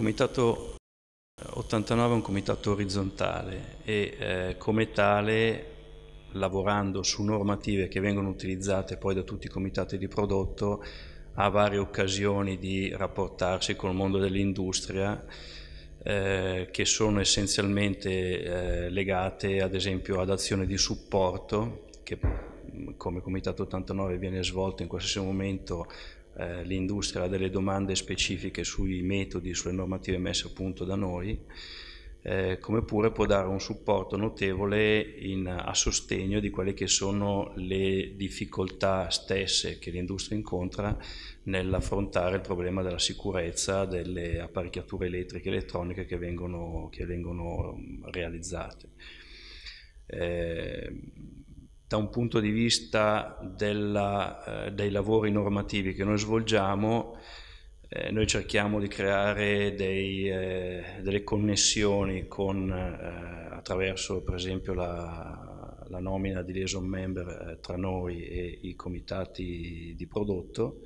comitato 89 eh, è un comitato orizzontale e eh, come tale lavorando su normative che vengono utilizzate poi da tutti i comitati di prodotto ha varie occasioni di rapportarsi col mondo dell'industria eh, che sono essenzialmente eh, legate ad esempio ad azioni di supporto che mm, come Comitato 89 viene svolto in qualsiasi momento eh, l'industria ha delle domande specifiche sui metodi, sulle normative messe a punto da noi, eh, come pure può dare un supporto notevole in, a sostegno di quelle che sono le difficoltà stesse che l'industria incontra nell'affrontare il problema della sicurezza delle apparecchiature elettriche e elettroniche che vengono, che vengono realizzate. Eh, da un punto di vista della, eh, dei lavori normativi che noi svolgiamo, eh, noi cerchiamo di creare dei, eh, delle connessioni con, eh, attraverso per esempio la, la, nomina di liaison member eh, tra noi e i comitati di prodotto,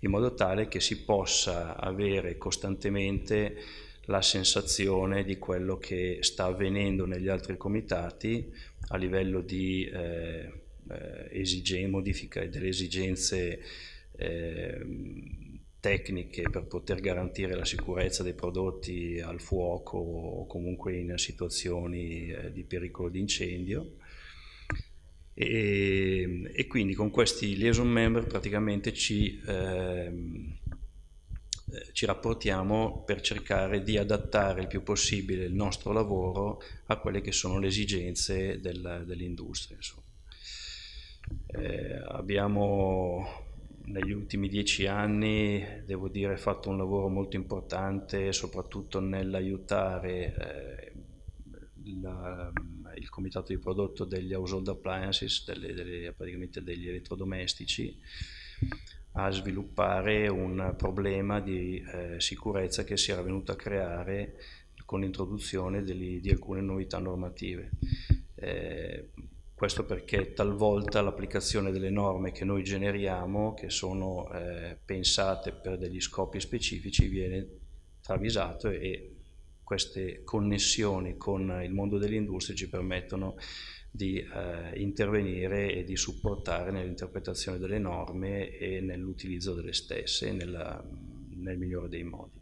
in modo tale che si possa avere costantemente la sensazione di quello che sta avvenendo negli altri comitati a livello di eh, eh esigen- modifica delle esigenze ehm, tecniche per poter garantire la sicurezza dei prodotti al fuoco o comunque in situazioni eh, di pericolo di incendio. E, e, quindi con questi liaison member praticamente ci, ehm, eh, ci rapportiamo per cercare di adattare il più possibile il nostro lavoro a quelle che sono le esigenze del, dell'industria. Eh, abbiamo negli ultimi dieci anni, devo dire, fatto un lavoro molto importante, soprattutto nell'aiutare eh, la, il comitato di prodotto degli household appliances, delle, delle, praticamente degli elettrodomestici, a sviluppare un problema di eh, sicurezza che si era venuto a creare con l'introduzione di alcune novità normative. Eh, questo perché talvolta l'applicazione delle norme che noi generiamo, che sono eh, pensate per degli scopi specifici, viene travisato e queste connessioni con il mondo dell'industria ci permettono di eh, intervenire e di supportare nell'interpretazione delle norme e nell'utilizzo delle stesse nella, nel migliore dei modi.